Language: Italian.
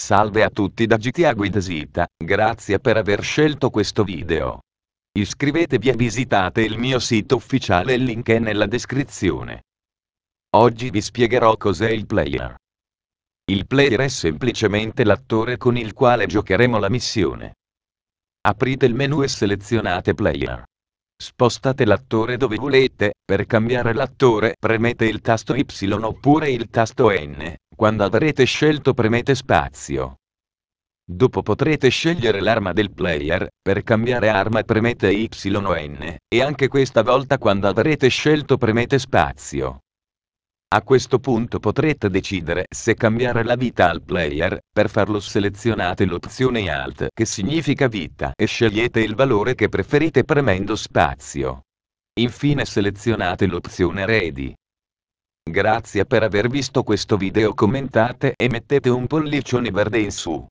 Salve a tutti da GTA Guidesita, grazie per aver scelto questo video. Iscrivetevi e visitate il mio sito ufficiale il link è nella descrizione. Oggi vi spiegherò cos'è il player. Il player è semplicemente l'attore con il quale giocheremo la missione. Aprite il menu e selezionate player. Spostate l'attore dove volete, per cambiare l'attore premete il tasto Y oppure il tasto N, quando avrete scelto premete spazio. Dopo potrete scegliere l'arma del player, per cambiare arma premete Y o N, e anche questa volta quando avrete scelto premete spazio. A questo punto potrete decidere se cambiare la vita al player, per farlo selezionate l'opzione Alt che significa vita e scegliete il valore che preferite premendo spazio. Infine selezionate l'opzione Ready. Grazie per aver visto questo video commentate e mettete un pollicione verde in su.